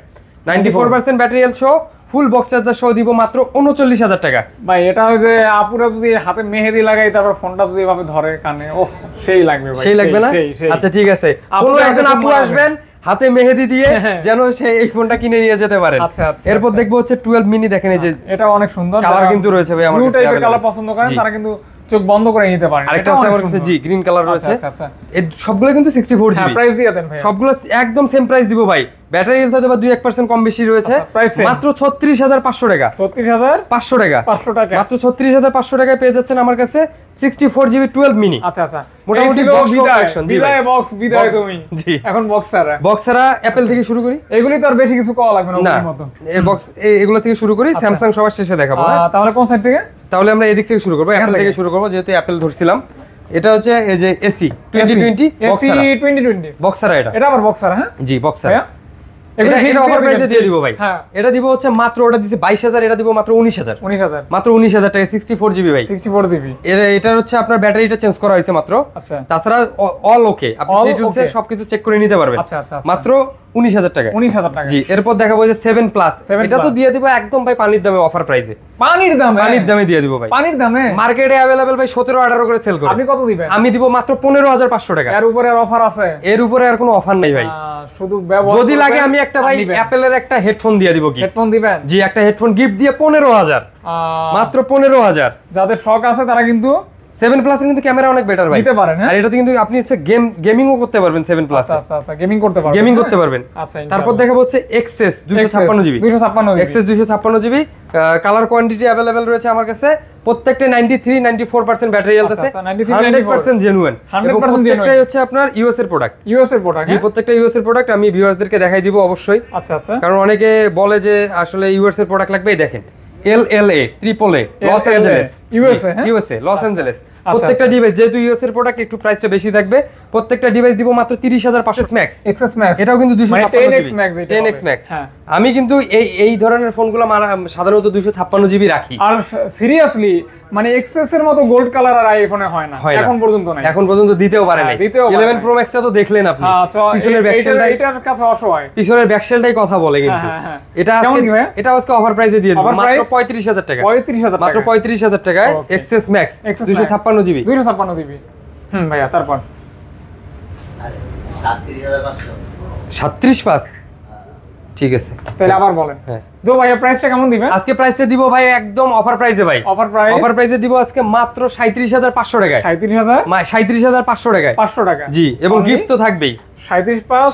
94% ব্যাটারি শো ফুল বক্স চার্জার সহ দিব মাত্র উনচল্লিশ হাজার টাকা ভাই এটা হয়েছে আপুরা যদি হাতে মেহেদি লাগাই তারপর ফোনটা যদি এভাবে ধরে কানে ও সেই লাগবে সেই লাগবে না আচ্ছা ঠিক আছে কোনো একজন আপু আসবেন হাতে মেহেদি দিয়ে হ্যাঁ, হ্যাঁ। যেন সে এই ফোনটা কিনে নিয়ে যেতে পারে আচ্ছা, আচ্ছা, এরপর আচ্ছা। দেখবো হচ্ছে টুয়েলভ মিনি দেখেন এই যে এটা অনেক সুন্দর কালার কিন্তু রয়েছে ভাই আমার কালার পছন্দ করেন তারা কিন্তু চোখ বন্ধ করে নিতে পারেন আরেকটা আছে আমার কাছে জি গ্রিন আচ্ছা, কালার রয়েছে আচ্ছা, আচ্ছা এর সবগুলো কিন্তু 64 জিবি প্রাইস দিয়ে দেন ভাই সবগুলো একদম সেম প্রাইস দিব ভাই ব্যাটারি হেলথ হবে 2 1% কম বেশি রয়েছে আচ্ছা, মাত্র 36500 টাকা 36500 টাকা 500 টাকা মাত্র 36500 টাকায় পেয়ে যাচ্ছেন আমার কাছে 64 জিবি 12 মিনি আচ্ছা আচ্ছা মোটামুটি বক্স বিদায় বিদায় বক্স বিদায় তুমি জি এখন বক্সারা বক্সারা অ্যাপল থেকে শুরু করি এগুলি তো আর বেশি কিছু কল লাগবে না ওর মত এই বক্স এগুলো থেকে শুরু করি স্যামসাং সবার শেষে দেখাবো হ্যাঁ? তাহলে কোন সাইড থেকে তাহলে আমরা এদিক থেকে শুরু করবো এখান থেকে শুরু করবো যেহেতু অ্যাপেল ধরছিলাম এটা হচ্ছে এই যে AC twenty twenty AC twenty twenty বক্সার এটা এটা আমার বক্সার হ্যাঁ জি বক্সার দিয়ে হ্যাঁ। এটা দিব মাত্র মাত্র ভাই জিবি এটা হচ্ছে আপনার ব্যাটারিটা চেঞ্জ করা হয়েছে মাত্র আচ্ছা। তাছাড়া অল ওকে আপনি সবকিছু চেক করে নিতে পারবেন আচ্ছা, আচ্ছা, মাত্র উনিশ হাজার টাকা উনিশ হাজার টাকা জি এরপর দেখাবো যে সেভেন প্লাস এটা তো দিয়ে দিবো একদম ভাই পানির দামে অফার প্রাইসে পানির দামে পানির দামে দিয়ে দিবো ভাই পানির দামে মার্কেটে অ্যাভেলেবেল ভাই সতেরো আঠারো করে সেল করি আপনি কত দিবেন আমি দিব মাত্র পনেরো হাজার পাঁচশো টাকা এর উপরে আর অফার আছে এর উপরে আর কোনো অফার নাই ভাই শুধু যদি লাগে আমি একটা ভাই অ্যাপেলের একটা হেডফোন দিয়ে দিব হেডফোন দিবেন জি একটা হেডফোন গিফট দিয়ে পনেরো হাজার মাত্র পনেরো হাজার যাদের শখ আছে তারা কিন্তু 7 প্লাস কিন্তু ক্যামেরা অনেক বেটার ভাই নিতে পারেন হ্যাঁ। আর এটাতে কিন্তু আপনি হচ্ছে গেম গেমিংও করতে পারবেন 7 প্লাস আচ্ছা আচ্ছা গেমিং আচ্ছা, করতে পারবেন গেমিং হ্যাঁ। করতে পারবেন আচ্ছা তারপর দেখাবো হচ্ছে XS 256 GB 256 GB XS 256 GB colour quantity available রয়েছে আমার কাছে প্রত্যেকটা 93 94% ব্যাটারি হেলথ আছে 100% জেনুইন 100% প্রত্যেকটাই হচ্ছে আপনার ইউএস এর প্রোডাক্ট ইউএস এর প্রোডাক্ট হ্যাঁ। এই প্রত্যেকটা ইউএস এর প্রোডাক্ট আমি ভিউয়ার্সদেরকে দেখাই দিব অবশ্যই আচ্ছা আচ্ছা কারণ অনেকে বলে যে আসলে ইউএস এর প্রোডাক্ট লাগবে দেখেন L L A triple A Los Angeles USA USA Los Angeles আচ্ছা, প্রত্যেকটা ডিভাইস আচ্ছা। যেহেতু ইউএস এর প্রোডাক্ট একটু প্রাইসটা বেশি থাকবে প্রত্যেকটা ডিভাইস দিব মাত্র 30500 ম্যাক্স এক্সএস ম্যাক্স এটাও কিন্তু 256 ম্যাক্স মানে এটা 10x ম্যাক্স হ্যাঁ আমি কিন্তু এই এই ধরনের ফোনগুলো সাধারণত 256 জিবি রাখি আর সিরিয়াসলি মানে এক্সএস এর মতো গোল্ড কালার আর আইফোনে হয় না এখন পর্যন্ত নাই এখন পর্যন্ত দিতেও পারে হ্যাঁ, নাই 11 প্রো ম্যাক্স তো দেখলেন আপনি হ্যাঁ পিছনের ব্যাকশেলটা এটার কাছে অসহায় পিছনের ব্যাকশেলটাই কথা বলে কিন্তু হ্যাঁ, হ্যাঁ, এটা আজকে এটা আজকে অফার প্রাইসে দিয়ে দিই মাত্র 35000 টাকা 35000 মাত্র 35000 টাকায় এক্সএস ম্যাক্স 256 জিবি 256 জিবি হুম ভাইয়া তারপর সাতত্রিশ পাঁচ ঠিক আছে তাহলে আবার বলেন হ্যাঁ ভাই প্রাইসটা কেমন দিবেন আজকে প্রাইসটা দিব ভাই একদম অফার প্রাইসে ভাই অফার প্রাইস অফার প্রাইসে দিব আজকে মাত্র 37500 টাকায় 37000 মানে 37500 টাকায় 500 টাকা জি এবং গিফট তো থাকবেই 37 plus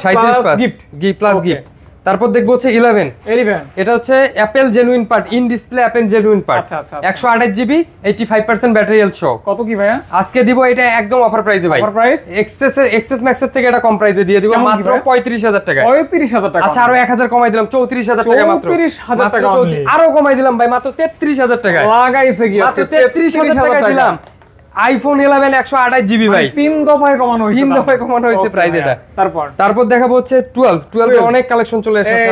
gift gift plus gift তারপর দেখব হচ্ছে ইলেভেন এটা হচ্ছে Apple genuine part in display Apple genuine part একশো আঠাশ GB eighty five percent battery health সহ কত কি ভাই আজকে দিব এটা একদম অফার প্রাইসে ভাই প্রাইস এক্সেস এক্সেস ম্যাক্সের থেকে এটা কম প্রাইসে দিয়ে দিব মাত্র পঁয়ত্রিশ হাজার টাকা পঁয়ত্রিশ হাজার টাকা আচ্ছা আরো এক হাজার কমাই দিলাম চৌত্রিশ হাজার টাকা মাত্র তিরিশ হাজার টাকা আরো কমাই দিলাম ভাই মাত্র তেত্রিশ হাজার টাকা লাগাইছে কি মাত্র তেত্রিশ হাজার টাকা দিলাম আইফোন ইলেভেন একশো আঠাশ জিবি ভাই মানে তিন দফায় কমানো হয়েছে তিন দফায় কমানো হয়েছে প্রাইস এটা তারপর তারপর দেখাবো হচ্ছে টুয়েলভ টুয়েলভ অনেক কালেকশন চলে এসেছে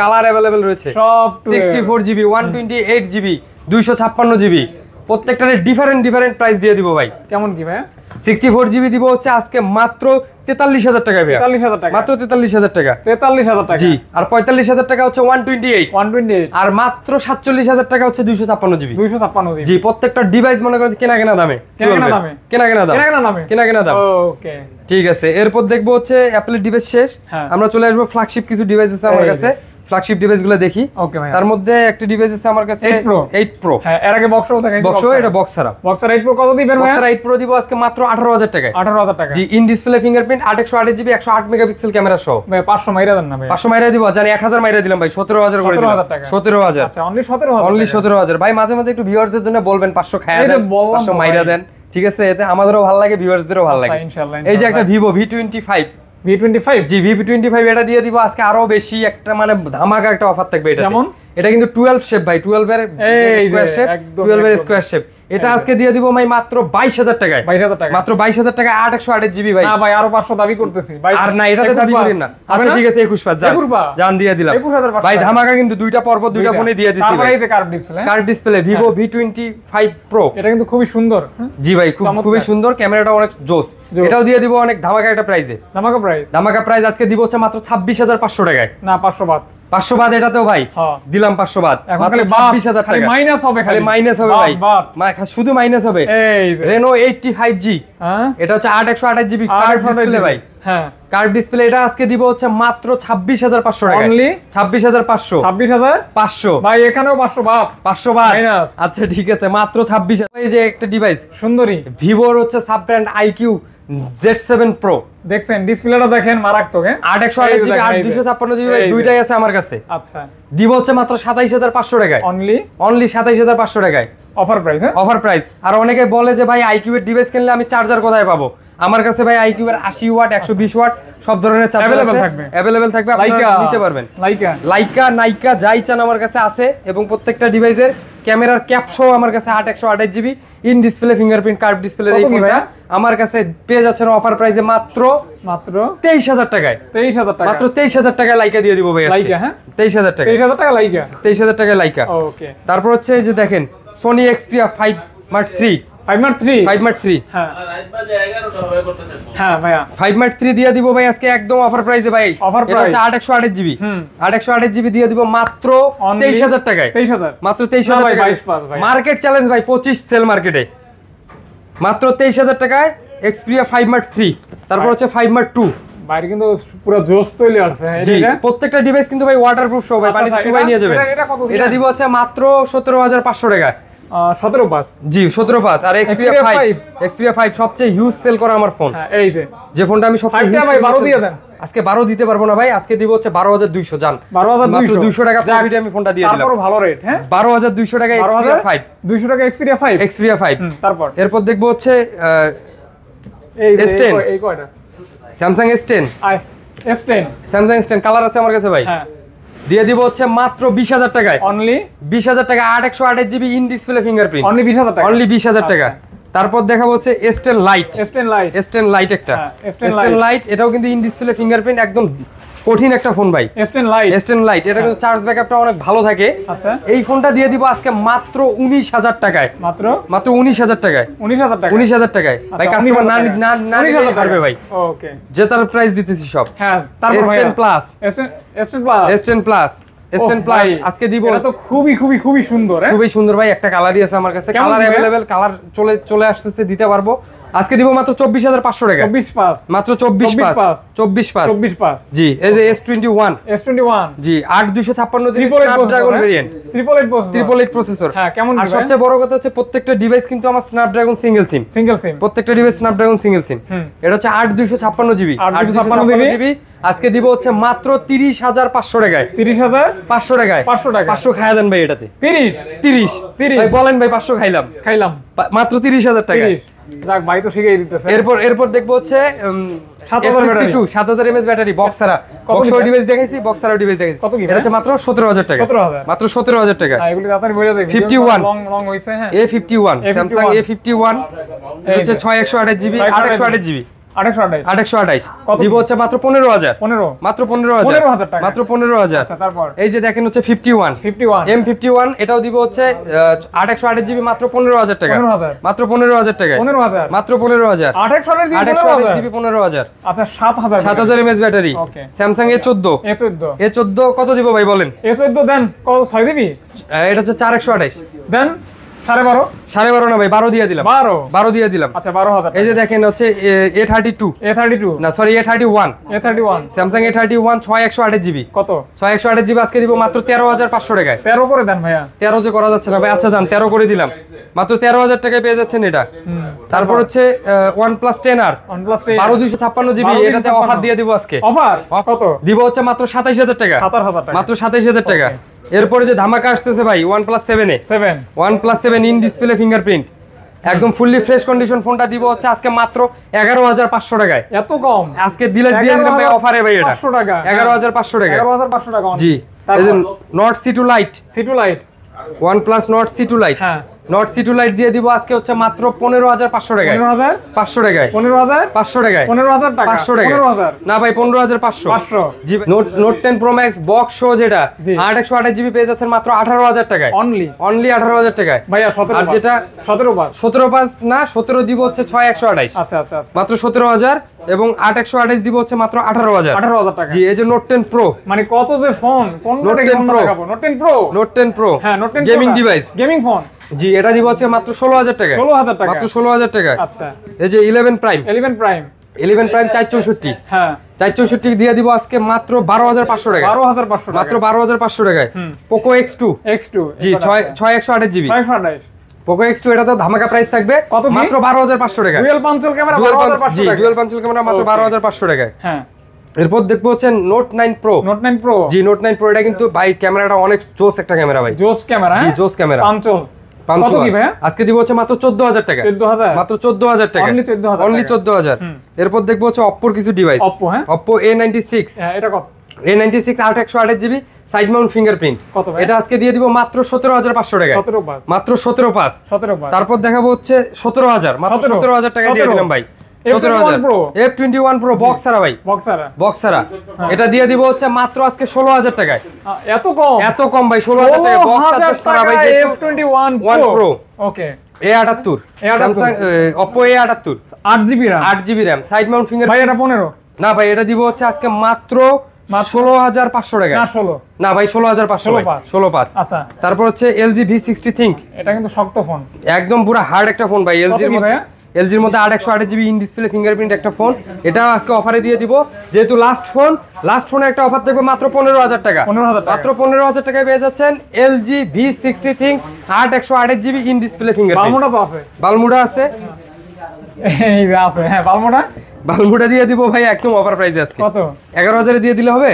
কালার অ্যাভেলেবেল রয়েছে সব sixty four GB one twenty eight GB দুইশো ছাপ্পান্ন জিবি প্রত্যেকটারে ডিফারেন্ট ডিফারেন্ট প্রাইস দিয়ে দিব ভাই কেমন কি ভাই সিক্সটি ফোর জিবি দিব হচ্ছে আজকে মাত্র তেতাল্লিশ হাজার টাকা ভাই তেতাল্লিশ হাজার টাকা মাত্র তেতাল্লিশ হাজার টাকা তেতাল্লিশ হাজার টাকা জি আর পঁয়তাল্লিশ হাজার টাকা হচ্ছে one twenty eight one twenty eight আর মাত্র সাতচল্লিশ হাজার টাকা হচ্ছে দুইশো ছাপ্পান্ন জিবি দুইশো ছাপ্পান্ন জিবি জি প্রত্যেকটা ডিভাইস মনে করেন কেনা কেনা দামে কেনা কেনা দামে কেনা কেনা দাম কেনা দামে কেনা কেনা দাম ওকে ঠিক আছে এরপর দেখবো হচ্ছে অ্যাপলের ডিভাইস শেষ হ্যাঁ। আমরা চলে আসবো ফ্ল্যাগশিপ কিছু ডিভাইস আছে আমার কাছে ফ্ল্যাগশিপ ডিভাইসগুলো দেখি ওকে ভাই তার মধ্যে একটা ডিভাইস আছে আমার কাছে 8 প্রো 8 প্রো হ্যাঁ এর আগে বক্সও দেখাইছি বক্সও এটা বক্স ছাড়া বক্স 8 প্রো কত দিবেন ভাই বক্স 8 প্রো দিব আজকে মাত্র 18000 টাকায় 18000 টাকা in display fingerprint 828 GB 108 megapixel camera সহ ভাই 500 মাইরা দেন না ভাই 500 মাইরা দিব জানি 1000 মাইরা দিলাম ভাই 17000 করে দিলাম 17000 টাকা 17000 আচ্ছা অনলি 17000 অনলি 17000 ভাই মাঝে মাঝে একটু ভিউয়ারদের জন্য বলবেন 500 খায় দেন 500 মাইরা দেন ঠিক আছে এতে আমাদেরও ভালো লাগে ভিউয়ারদেরও ভালো আচ্ছা, লাগে ইনশাআল্লাহ এই যে একটা Vivo V five G five এটা দিয়ে দিব আজকে আরো বেশি একটা মানে ধামাকা একটা অফার থাকবে এটা যেমন এটা কিন্তু টুয়েলভ শেপ ভাই টুয়েলভ এর স্কয়ার শেপ 12 এর স্কোয়ার শেপ এটা আজকে দিয়ে দিব ভাই মাত্র 22000 হাজার টাকায় বাইশ টাকা মাত্র 22000 হাজার টাকা আট জিবি ভাই না ভাই আরো 500 দাবি করতেছি আর না এটাতে দাবি করেন না আচ্ছা, আচ্ছা ঠিক আছে একুশ পাঁচ জান দিয়ে দিলাম ভাই ধামাকা কিন্তু দুইটা পর্ব দুইটা ফোনে দিয়ে দিছি তারপরে এই যে curve display curve display Vivo V25 Pro এটা কিন্তু খুবই সুন্দর হ্যাঁ? জি ভাই খুব খুবই সুন্দর ক্যামেরাটা অনেক জোস এটাও দিয়ে দিব অনেক ধামাকা একটা প্রাইজে ধামাকা প্রাইস ধামাকা প্রাইস আজকে দিব হচ্ছে মাত্র 26500 হাজার টাকায় না 500 বাদ 500 বাদ এটাতেও ভাই দিলাম 500 বাদ এখন খালি 26000 টাকা খালি মাইনাস হবে খালি মাইনাস হবে ভাই মা শুধু মাইনাস হবে এই Reno 85G হ্যাঁ? এটা হচ্ছে 8128 GB কার্ড ডিসপ্লে ভাই হ্যাঁ কার্ড ডিসপ্লে এটা আজকে দিব হচ্ছে মাত্র 26500 টাকা অনলি 26500 26500 ভাই এখানেও 500 বাদ 500 বাদ মাইনাস আচ্ছা ঠিক আছে মাত্র 26000 এই যে একটা ডিভাইস সুন্দরী ভিভোর হচ্ছে সাব ব্র্যান্ড IQ দেখছেন দেখেন মারাত্মক হ্যাঁ? দুইটাই আছে আমার কাছে অনলি অনলি অফার হ্যাঁ প্রাইস আর অনেকে বলে যে ভাই আইকিউ এর ডিভাইস কিনলে আমি চার্জার কোথায় পাবো আমার কাছে ভাই আইকিউ এর 80 ওয়াট 120 ওয়াট সব ধরনের চার্জার अवेलेबल থাকবে अवेलेबल থাকবে আপনারা নিতে পারবেন লাইকা লাইকা নাইকা যাই চান আমার কাছে আছে এবং প্রত্যেকটা ডিভাইসের ক্যামেরার ক্যাপসহ আমার কাছে 8 128 GB in display fingerprint curve display এই ফোনটা আমার কাছে পেয়ে যাচ্ছেন অফার প্রাইসে মাত্র মাত্র 23000 টাকায় 23000 টাকা মাত্র 23000 টাকায় লাইকা দিয়ে দিব ভাই লাইকা হ্যাঁ 23000 টাকা 23000 টাকা লাইকা 23000 টাকায় লাইকা ওকে তারপর হচ্ছে এই যে দেখেন Sony Xperia 5 Mark 3 হ্যাঁ। হ্যাঁ, মাত্র মার্কেট চ্যালেঞ্জ ভাই সেল মার্কেটে মাত্র টাকায় এক্সপ্রিয়া ফাইভ মার্ট থ্রি তারপর হচ্ছে ফাইভ মার্ট টু পুরো জোশ চলে প্রত্যেকটা ডিভাইস কিন্তু ভাই ওয়াটারপ্রুফ আচ্ছা, আচ্ছা, নিয়ে এটা দিব হচ্ছে মাত্র পাঁচশো টাকায় সতেরো পাস জি সতেরো পাস আর এক্সপিরিয়া ফাইভ এক্সপিরিয়া ফাইভ সবচেয়ে হিউজ সেল করা আমার ফোন হ্যাঁ, এই যে যে ফোনটা আমি সবচেয়ে ভাই বারো দিয়ে দেন আজকে বারো দিতে পারবো না ভাই আজকে দিব হচ্ছে বারো হাজার দুইশো জান বারো হাজার দুইশো দুইশো টাকা আমি ফোনটা দিয়ে দিলাম ভালো রেট হ্যাঁ বারো টাকা এক্সপিরিয়া ফাইভ দুইশো টাকা এক্সপিরিয়া ফাইভ এক্সপিরিয়া ফাইভ তারপর এরপর দেখবো হচ্ছে এস টেন এই কয়টা Samsung S ten S ten Samsung colour আছে আমার কাছে ভাই হ্যাঁ দিয়ে দিব হচ্ছে মাত্র বিশ হাজার টাকায় অনলি বিশ হাজার টাকা আট একশো আঠাশ GB in display fingerprint only বিশ হাজার টাকা অনলি বিশ হাজার টাকা আচ্ছা। তারপর দেখা হচ্ছে S ten lite S ten lite S ten lite একটা এস্টেন হ্যাঁ, লাইট এটাও কিন্তু ইন ডিসপ্লে ফিঙ্গারপ্রিন্ট একদম কঠিন একটা ফোন ভাই এস্টেন লাইট এস্টেন লাইট এটা কিন্তু চার্জ ব্যাকআপটা অনেক ভালো থাকে আচ্ছা এই ফোনটা দিয়ে দিব আজকে মাত্র 19000 টাকায় মাত্র মাত্র 19000 টাকায় 19000 টাকা 19000 টাকায় ভাই কাস্টমার না না না নিতে পারবে ভাই ওকে যে তার প্রাইস দিতেছি সব হ্যাঁ তারপর ভাই S ten plus S ten plus S ten plus Oh, আজকে তো খুবই খুবই খুবই সুন্দর হ্যাঁ? খুবই সুন্দর ভাই একটা কালারই আছে আমার কাছে কালার অ্যাভেলেবেল কালার চলে চলে আসতেছে দিতে পারবো আজকে দিব মাত্র চব্বিশ হাজার পাঁচশো টাকা চব্বিশ পাঁচ মাত্র চব্বিশ পাঁচ চব্বিশ পাঁচ চব্বিশ পাঁচ জি এই যে S twenty one S twenty one G আট দুইশো ছাপ্পান্ন Snapdragon variant triple triple processor হ্যাঁ কেমন আজকে দিব হচ্ছে মাত্র তিরিশ হাজার পাঁচশো টাকায় তিরিশ হাজার পাঁচশো টাকায় পাঁচশো টাকা পাঁচশো খায়া দেন ভাই এটাতে তিরিশ তিরিশ তিরিশ বলেন ভাই পাঁচশো খাইলাম খাইলাম মাত্র তিরিশ হাজার টাকা যাক ভাই তো শিখিয়ে দিতেছে এরপর এরপর দেখবো হচ্ছে 7000 এমএস ব্যাটারি বক্সারা ছাড়া বক্স ডিভাইস দেখাইছি বক্স ছাড়া ডিভাইস দেখাইছি কত কি এটা হচ্ছে মাত্র 17000 টাকা 17000 মাত্র 17000 টাকা হ্যাঁ এগুলি তাড়াতাড়ি বলে দেই 51 লং লং হইছে হ্যাঁ A51 Samsung A51 এটা হচ্ছে 6128 জিবি 8128 জিবি পনেরো হাজার জিবি পনেরো হাজার আচ্ছা, সাত হাজার সাত হাজার এমএস ব্যাটারি স্যামসাং এ চোদ্দ এ চোদ্দ কত দিব ভাই বলেন এ চোদ্দ দেন কত ছয় জিবি এটা হচ্ছে চার একশো আঠাইশ দেন সাড়ে বারো সাড়ে বারো বারো দিলাম সরি আচ্ছা, এ থার্টি ওয়ান ছয় একশো জিবি কত ছয় একশো জিবি মাত্র তেরো হাজার পাঁচশো করে তেরো যে করা যাচ্ছে না ভাই আচ্ছা তেরো করে দিলাম মাত্র তেরো হাজার টাকায় পেয়ে যাচ্ছেন এটা তারপর হচ্ছে ওয়ান প্লাস টেন বারো দুইশো ছাপ্পান্ন জিবি অফার দিয়ে দিব আজকে দিব হচ্ছে মাত্র সাতাইশ হাজার টাকা মাত্র সাতাইশ হাজার টাকা এরপরে যে ধামাকা আসতেছে ভাই ওয়ান প্লাস সেভেনে seven one plus seven in display fingerprint একদম ফুললি ফ্রেশ কন্ডিশন ফোনটা দিব হচ্ছে আজকে মাত্র এগারো হাজার পাঁচশো টাকায় এত কম আজকে দিলে দিয়ে দিলাম ভাই অফারে ভাই এটা পাঁচশো টাকা এগারো হাজার পাঁচশো টাকা এগারো হাজার পাঁচশো টাকা জি Nord CE two lite CE two lite one plus Nord CE two lite হ্যাঁ নট সিটু লাইট দিয়ে দিব আজকে হচ্ছে মাত্র পনেরো হাজার পাঁচশো টাকা পনেরো হাজার পাঁচশো টাকায় পনেরো হাজার পাঁচশো টাকায় পনেরো হাজার পাঁচশো টাকা না ভাই পনেরো হাজার পাঁচশো পাঁচশো নোট টেন প্রো বক্স শো যেটা আট একশো আঠাশ জিবি পেয়ে যাচ্ছেন মাত্র আঠারো হাজার টাকায় অনলি অনলি আঠারো হাজার টাকায় ভাইয়া আর যেটা সতেরো পাঁচ সতেরো পাঁচ না সতেরো দিব হচ্ছে ছয় একশো আঠাশ আচ্ছা, আচ্ছা আচ্ছা মাত্র সতেরো হাজার এবং আট একশো আঠাশ দিব হচ্ছে মাত্র আঠারো হাজার আঠারো হাজার টাকা জি এই যে নোট টেন প্রো মানে কত যে ফোন কোন note ten pro note ten pro note ten pro হ্যাঁ note ten gaming device gaming phone জি এটা দিব আছে মাত্র 16000 টাকা 16000 টাকা মাত্র 16000 টাকা আচ্ছা এই যে 11 প্রাইম 11 প্রাইম 11 প্রাইম 464 হ্যাঁ 464 দিয়ে দিব আজকে মাত্র 12500 টাকা 12500 টাকা মাত্র 12500 টাকা Poco X2 X2 G 6 6128 GB 628 Poco X two এটা তো ধামাকা প্রাইস থাকবে কত মাত্র বারো হাজার পাঁচশো টাকা dual punch hole camera dual punch hole camera মাত্র বারো হাজার পাঁচশো টাকায় হ্যাঁ এরপর দেখবো হচ্ছে note nine pro note nine pro জি নোট নাইন প্রো এটা কিন্তু ভাই ক্যামেরাটা অনেক জোস একটা ক্যামেরা ভাই জোস ক্যামেরা জি হ্যাঁ? জোস ক্যামেরা পাঞ্চল কত কি ভাইয়া আজকে দিব হচ্ছে মাত্র 14000 টাকা 14000 মাত্র 14000 টাকা অনলি 14000 অনলি এরপর দেখবো হচ্ছে অপ্পোর কিছু ডিভাইস অপ্পো হ্যাঁ অপ্পো A96 হ্যাঁ এটা কত আট একশো আঠাশ জিবি সাইড মাউন্ট ফিঙ্গারপ্রিন্ট কত এটা আজকে দিয়ে দিব মাত্র 17500 টাকা মাত্র 17 পাস তারপর দেখাবো হচ্ছে সতেরো হাজার মাত্র হাজার টাকা দিয়ে দিলাম ভাই বক্সারা ভাই বক্সারা হ্যাঁ। এটা দিয়ে হচ্ছে মাত্র আজকে টাকায় এত কম ভাই সাইড মাউন্ট ফিঙ্গার ভাই এটা না ভাই এটা হচ্ছে আজকে মাত্র ষোলো হাজার পাঁচশো টাকা ষোলো না ভাই ষোলো হাজার পাঁচশো ষোলো পাঁচ আচ্ছা। তারপর হচ্ছে ভি সিক্সটি থিঙ্ক এটা কিন্তু শক্ত ফোন একদম পুরো হার্ড একটা ফোন ভাই এলজি ভাইয়া এলজির মধ্যে আট একশো আট জিবি ইন ডিসপ্লে ফিঙ্গারপ্রিন্ট একটা ফোন এটা আজকে অফারে দিয়ে দিব যেহেতু লাস্ট ফোন লাস্ট ফোনে একটা অফার দেখবো মাত্র পনেরো হাজার টাকা পনেরো হাজার মাত্র পনেরো হাজার টাকায় পেয়ে যাচ্ছেন এলজি ভি সিক্সটি থিং আট একশো আট GB in display finger Balmuda তো আছে বালমুডা আছে বালমুটা দিয়ে দিব ভাই একদম অফার প্রাইসে আজকে কত 11000 এ দিয়ে দিলে হবে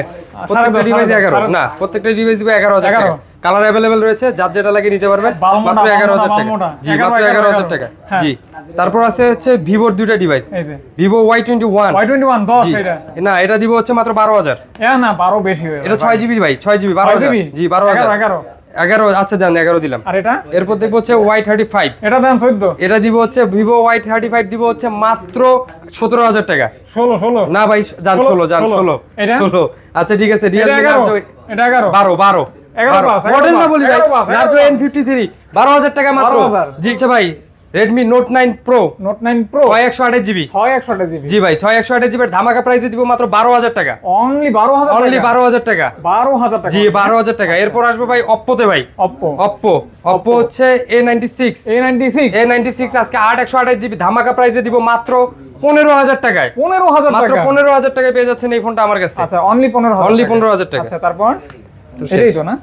প্রত্যেকটা ডিভাইস 11 না প্রত্যেকটা ডিভাইস দিব 11000 টাকা কালার अवेलेबल রয়েছে যার যেটা লাগে নিতে পারবেন মাত্র 11000 টাকা জি মাত্র 11000 টাকা হ্যাঁ। জি তারপর আছে হচ্ছে ভিভোর দুইটা ডিভাইস ভিভো Y21 Y21 10 এটা না এটা দিব হচ্ছে মাত্র 12000 এ না 12 বেশি হয়ে এটা 6GB ভাই 6GB 12000 জি 12000 11 এগারো আচ্ছা দেন এগারো দিলাম আর এটা এরপর দেখবো হচ্ছে ওয়াই এটা দেন চোদ্দ এটা দিব হচ্ছে ভিভো ওয়াই থার্টি ফাইভ দিব হচ্ছে মাত্র সতেরো হাজার টাকা ষোলো ষোলো না ভাই যান ষোলো যান ষোলো ষোলো আচ্ছা ঠিক আছে বারো বারো মডেল না বলি ভাই এন ফিফটি থ্রি বারো হাজার টাকা মাত্র জি আচ্ছা ভাই Redmi note nine pro note nine pro ছয় একশো আঠাশ জিবি ছয় একশো আঠাশ জিবি জি ভাই ছয় একশো আঠাশ জিবির ধামাকা প্রাইস দিব মাত্র বারো হাজার টাকা অনলি বারো হাজার টাকা বারো হাজার টাকা জি বারো হাজার টাকা আচ্ছা। এরপর আসবে ভাই অপ্পোতে ভাই অপ্পো অপ্পো অপ্পো হচ্ছে A ninety six A ninety six A six আজকে আট একশো জিবি ধামাকা প্রাইসে দিব মাত্র পনেরো হাজার টাকায় পনেরো হাজার মাত্র পনেরো হাজার টাকায় পেয়ে যাচ্ছেন এই ফোনটা আমার কাছে আচ্ছা অনলি পনেরো অনলি পনেরো হাজার টাকা আচ্ছা তারপর এটাই তো না